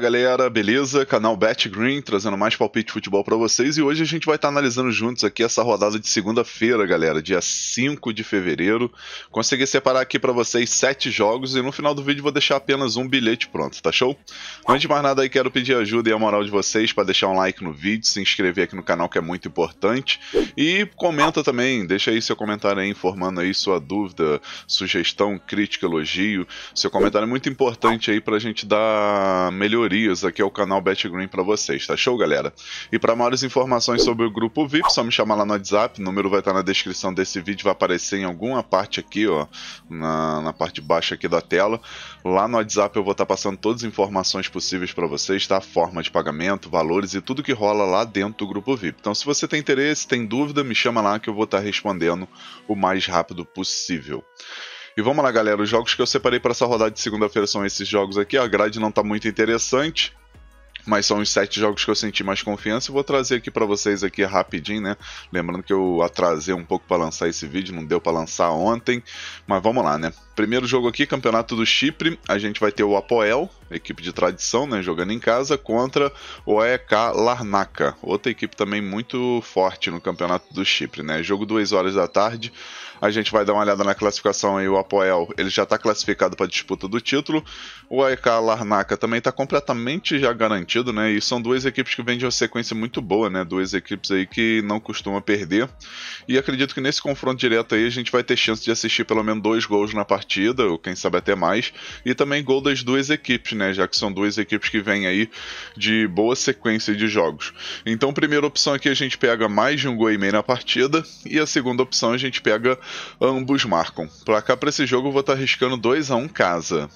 galera, beleza? Canal Bet Green trazendo mais palpite de futebol para vocês e hoje a gente vai estar tá analisando juntos aqui essa rodada de segunda-feira, galera, dia 5 de fevereiro. Consegui separar aqui para vocês sete jogos e no final do vídeo vou deixar apenas um bilhete pronto, tá show? Antes de mais nada aí quero pedir ajuda e a moral de vocês para deixar um like no vídeo, se inscrever aqui no canal que é muito importante e comenta também, deixa aí seu comentário aí informando aí sua dúvida, sugestão, crítica, elogio. Seu comentário é muito importante aí pra gente dar melhoria teorias, aqui é o canal Bet Green para vocês, tá show, galera? E para maiores informações sobre o grupo VIP, só me chamar lá no WhatsApp, o número vai estar na descrição desse vídeo, vai aparecer em alguma parte aqui, ó, na, na parte baixa aqui da tela. Lá no WhatsApp eu vou estar passando todas as informações possíveis para vocês, tá? Forma de pagamento, valores e tudo que rola lá dentro do grupo VIP. Então, se você tem interesse, tem dúvida, me chama lá que eu vou estar respondendo o mais rápido possível. E vamos lá, galera. Os jogos que eu separei para essa rodada de segunda-feira são esses jogos aqui. A grade não está muito interessante, mas são os sete jogos que eu senti mais confiança Eu vou trazer aqui para vocês aqui rapidinho, né? Lembrando que eu atrasei um pouco para lançar esse vídeo, não deu para lançar ontem, mas vamos lá, né? Primeiro jogo aqui, Campeonato do Chipre, a gente vai ter o Apoel, equipe de tradição, né, jogando em casa contra o AEK Larnaca, outra equipe também muito forte no Campeonato do Chipre, né? Jogo 2 horas da tarde. A gente vai dar uma olhada na classificação e o Apoel, ele já está classificado para disputa do título. O AEK Larnaca também está completamente já garantido, né? E são duas equipes que vêm de uma sequência muito boa, né? Duas equipes aí que não costumam perder. E acredito que nesse confronto direto aí a gente vai ter chance de assistir pelo menos dois gols na partida, ou quem sabe até mais, e também gol das duas equipes, né? Já que são duas equipes que vêm aí de boa sequência de jogos. Então, primeira opção aqui a gente pega mais de um gol e meio na partida, e a segunda opção a gente pega Ambos marcam. Placar pra esse jogo eu vou estar tá arriscando 2 a 1 um casa.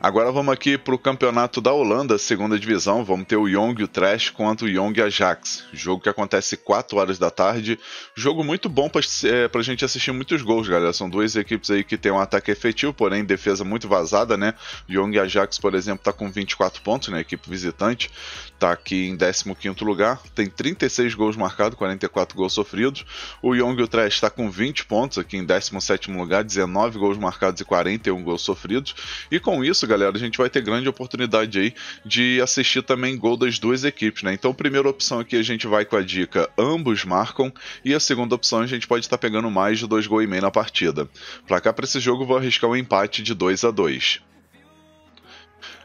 Agora vamos aqui para o campeonato da Holanda, segunda divisão. Vamos ter o Young o Trash contra o Young Ajax. Jogo que acontece 4 horas da tarde. Jogo muito bom para é, a gente assistir muitos gols, galera. São duas equipes aí que tem um ataque efetivo, porém defesa muito vazada, né? O Young Ajax, por exemplo, está com 24 pontos, né? Equipe visitante. Está aqui em 15 lugar. Tem 36 gols marcados, 44 gols sofridos. O Young o Trash está com 20 pontos aqui em 17 lugar, 19 gols marcados e 41 gols sofridos. E com isso, galera, a gente vai ter grande oportunidade aí de assistir também gol das duas equipes, né? Então, primeira opção aqui a gente vai com a dica: ambos marcam, e a segunda opção a gente pode estar tá pegando mais de dois gols e meio na partida. Pra cá, para esse jogo, vou arriscar um empate de 2 a 2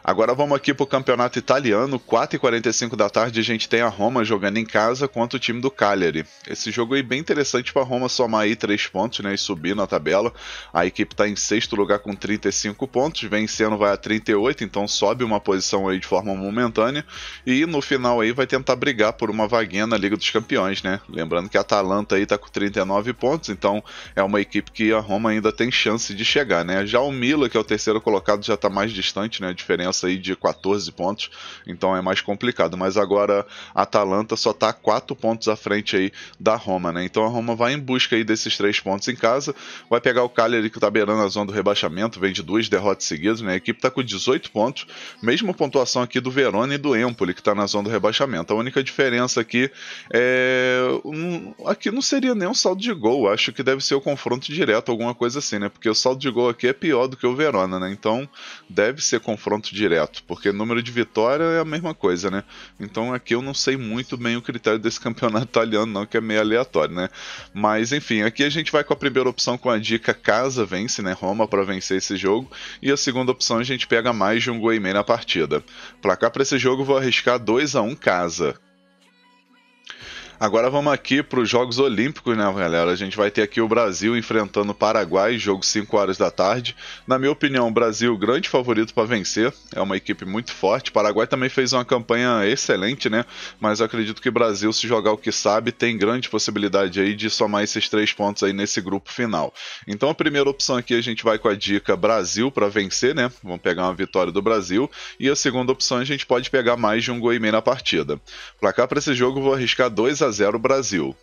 Agora vamos aqui pro campeonato italiano, 4h45 da tarde a gente tem a Roma jogando em casa contra o time do Cagliari. Esse jogo aí bem interessante para a Roma somar aí 3 pontos né, e subir na tabela. A equipe está em sexto lugar com 35 pontos, vencendo vai a 38, então sobe uma posição aí de forma momentânea. E no final aí vai tentar brigar por uma vaguinha na Liga dos Campeões, né? Lembrando que a Atalanta aí está com 39 pontos, então é uma equipe que a Roma ainda tem chance de chegar, né? Já o Mila, que é o terceiro colocado, já está mais distante, né? A diferença diferença aí de 14 pontos, então é mais complicado. Mas agora a Atalanta só está 4 pontos à frente aí da Roma, né? Então a Roma vai em busca aí desses 3 pontos em casa, vai pegar o Cagliari que está beirando a zona do rebaixamento, vem de duas derrotas seguidas, né? A equipe está com 18 pontos, mesma pontuação aqui do Verona e do Empoli que está na zona do rebaixamento. A única diferença aqui é um... aqui não seria nem um saldo de gol, acho que deve ser o confronto direto, alguma coisa assim, né? Porque o saldo de gol aqui é pior do que o Verona, né? Então deve ser confronto direto direto, porque número de vitória é a mesma coisa, né? Então aqui eu não sei muito bem o critério desse campeonato italiano, não, que é meio aleatório, né? Mas enfim, aqui a gente vai com a primeira opção com a dica casa vence, né? Roma para vencer esse jogo, e a segunda opção a gente pega mais de um gol e meio na partida. Placar para esse jogo vou arriscar 2 a 1 casa. Agora vamos aqui para os Jogos Olímpicos, né, galera? A gente vai ter aqui o Brasil enfrentando o Paraguai, jogo 5 horas da tarde. Na minha opinião, o Brasil grande favorito para vencer. É uma equipe muito forte. O Paraguai também fez uma campanha excelente, né? Mas eu acredito que o Brasil, se jogar o que sabe, tem grande possibilidade aí de somar esses três pontos aí nesse grupo final. Então a primeira opção aqui a gente vai com a dica Brasil para vencer, né? Vamos pegar uma vitória do Brasil. E a segunda opção a gente pode pegar mais de um gol e meio na partida. Para cá para esse jogo eu vou arriscar 2 a 0 Brasil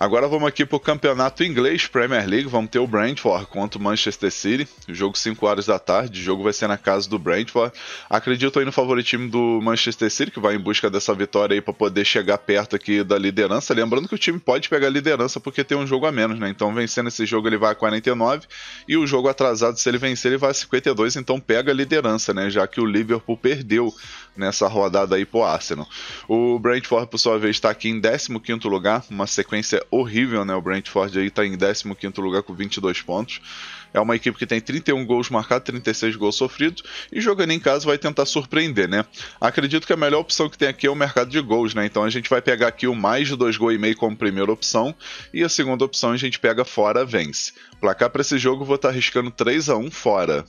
Agora vamos aqui para o campeonato inglês, Premier League. Vamos ter o Brentford contra o Manchester City. Jogo 5 horas da tarde. O jogo vai ser na casa do Brentford. Acredito aí no favoritismo do Manchester City, que vai em busca dessa vitória aí para poder chegar perto aqui da liderança. Lembrando que o time pode pegar a liderança porque tem um jogo a menos, né? Então vencendo esse jogo ele vai a 49 e o jogo atrasado, se ele vencer, ele vai a 52. Então pega a liderança, né? Já que o Liverpool perdeu nessa rodada aí pro Arsenal. O Brentford, por sua vez, está aqui em 15 quinto lugar, uma sequência horrível, né? O Brentford aí tá em 15º lugar com 22 pontos. É uma equipe que tem 31 gols marcados, 36 gols sofridos e jogando em casa vai tentar surpreender, né? Acredito que a melhor opção que tem aqui é o mercado de gols, né? Então a gente vai pegar aqui o mais de 2 gols e meio como primeira opção e a segunda opção a gente pega fora, vence. Placar para esse jogo vou estar tá arriscando 3 a 1 fora.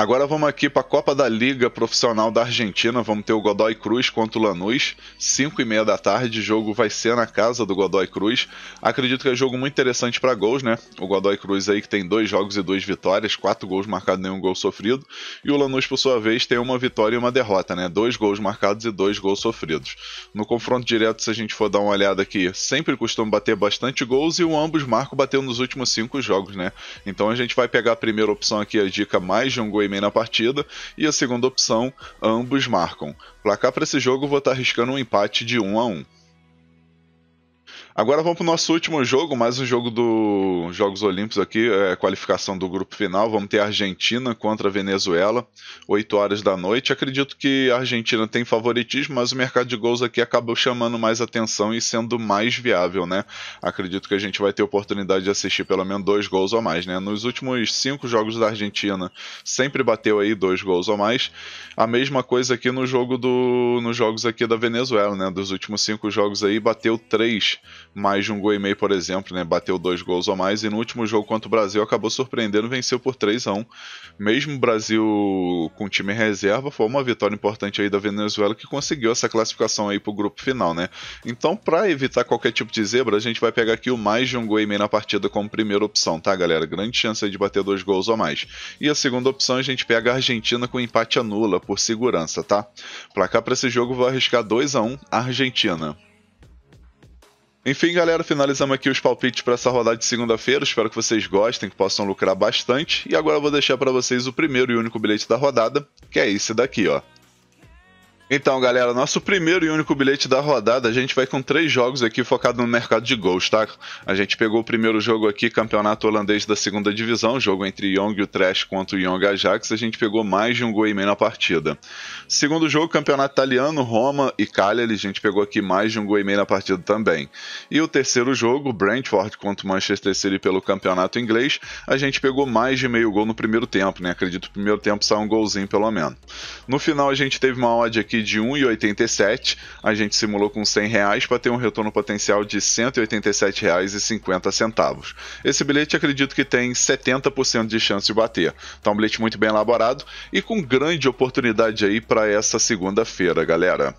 Agora vamos aqui para a Copa da Liga Profissional da Argentina. Vamos ter o Godoy Cruz contra o Lanús, 5 e meia da tarde. O jogo vai ser na casa do Godoy Cruz. Acredito que é um jogo muito interessante para gols, né? O Godoy Cruz aí que tem dois jogos e duas vitórias, quatro gols marcados, nenhum gol sofrido. E o Lanús, por sua vez, tem uma vitória e uma derrota, né? Dois gols marcados e dois gols sofridos. No confronto direto, se a gente for dar uma olhada aqui, sempre costuma bater bastante gols e o ambos marco bateu nos últimos cinco jogos, né? Então a gente vai pegar a primeira opção aqui, a dica mais de um gol na partida, e a segunda opção, ambos marcam. Placar para esse jogo, vou estar tá arriscando um empate de 1 a 1 Agora vamos para o nosso último jogo, mais um jogo dos Jogos Olímpicos aqui, é, qualificação do grupo final. Vamos ter Argentina contra a Venezuela, 8 horas da noite. Acredito que a Argentina tem favoritismo, mas o mercado de gols aqui acabou chamando mais atenção e sendo mais viável, né? Acredito que a gente vai ter oportunidade de assistir pelo menos dois gols ou mais, né? Nos últimos cinco jogos da Argentina, sempre bateu aí dois gols ou mais. A mesma coisa aqui no jogo do, nos jogos aqui da Venezuela, né? Dos últimos cinco jogos aí, bateu três mais de um gol e meio, por exemplo, né? Bateu dois gols ou mais. E no último jogo contra o Brasil acabou surpreendendo, venceu por 3 a 1 Mesmo o Brasil com time reserva, foi uma vitória importante aí da Venezuela que conseguiu essa classificação aí pro grupo final, né? Então, para evitar qualquer tipo de zebra, a gente vai pegar aqui o mais de um gol e meio na partida como primeira opção, tá, galera? Grande chance de bater dois gols ou mais. E a segunda opção a gente pega a Argentina com empate a nula por segurança, tá? Placar para esse jogo vou arriscar 2 a 1 Argentina. Enfim, galera, finalizamos aqui os palpites para essa rodada de segunda-feira. Espero que vocês gostem, que possam lucrar bastante. E agora eu vou deixar para vocês o primeiro e único bilhete da rodada, que é esse daqui, ó. Então, galera, nosso primeiro e único bilhete da rodada, a gente vai com três jogos aqui focado no mercado de gols, tá? A gente pegou o primeiro jogo aqui, campeonato holandês da segunda divisão, jogo entre Young e o Trash contra o Young Ajax, a gente pegou mais de um gol e meio na partida. Segundo jogo, campeonato italiano, Roma e Cagliari, a gente pegou aqui mais de um gol e meio na partida também. E o terceiro jogo, Brentford contra o Manchester City pelo campeonato inglês, a gente pegou mais de meio gol no primeiro tempo, né? Acredito que no primeiro tempo saiu um golzinho pelo menos. No final a gente teve uma odd aqui aqui de 1,87, a gente simulou com 100 reais para ter um retorno potencial de R$ 187,50. Esse bilhete acredito que tem 70% de chance de bater. Tá um bilhete muito bem elaborado e com grande oportunidade aí para essa segunda-feira, galera.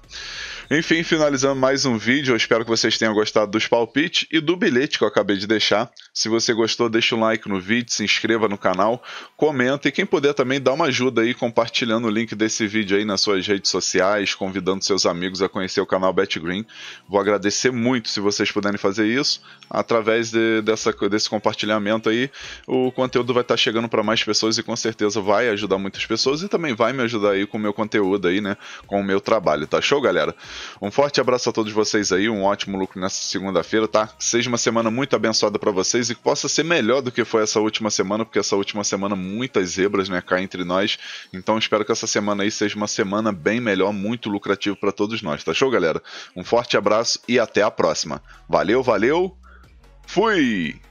Enfim, finalizando mais um vídeo, eu espero que vocês tenham gostado dos palpites e do bilhete que eu acabei de deixar. Se você gostou, deixa um like no vídeo, se inscreva no canal, comenta e quem puder também dá uma ajuda aí compartilhando o link desse vídeo aí nas suas redes sociais, convidando seus amigos a conhecer o canal Green Vou agradecer muito se vocês puderem fazer isso. Através de, dessa, desse compartilhamento aí, o conteúdo vai estar chegando para mais pessoas e com certeza vai ajudar muitas pessoas e também vai me ajudar aí com o meu conteúdo aí, né? Com o meu trabalho, tá show, galera? Um forte abraço a todos vocês aí, um ótimo lucro nessa segunda-feira, tá? Seja uma semana muito abençoada para vocês vocês e que possa ser melhor do que foi essa última semana, porque essa última semana muitas zebras, né, cá entre nós. Então espero que essa semana aí seja uma semana bem melhor, muito lucrativo para todos nós, tá show, galera? Um forte abraço e até a próxima. Valeu, valeu. Fui.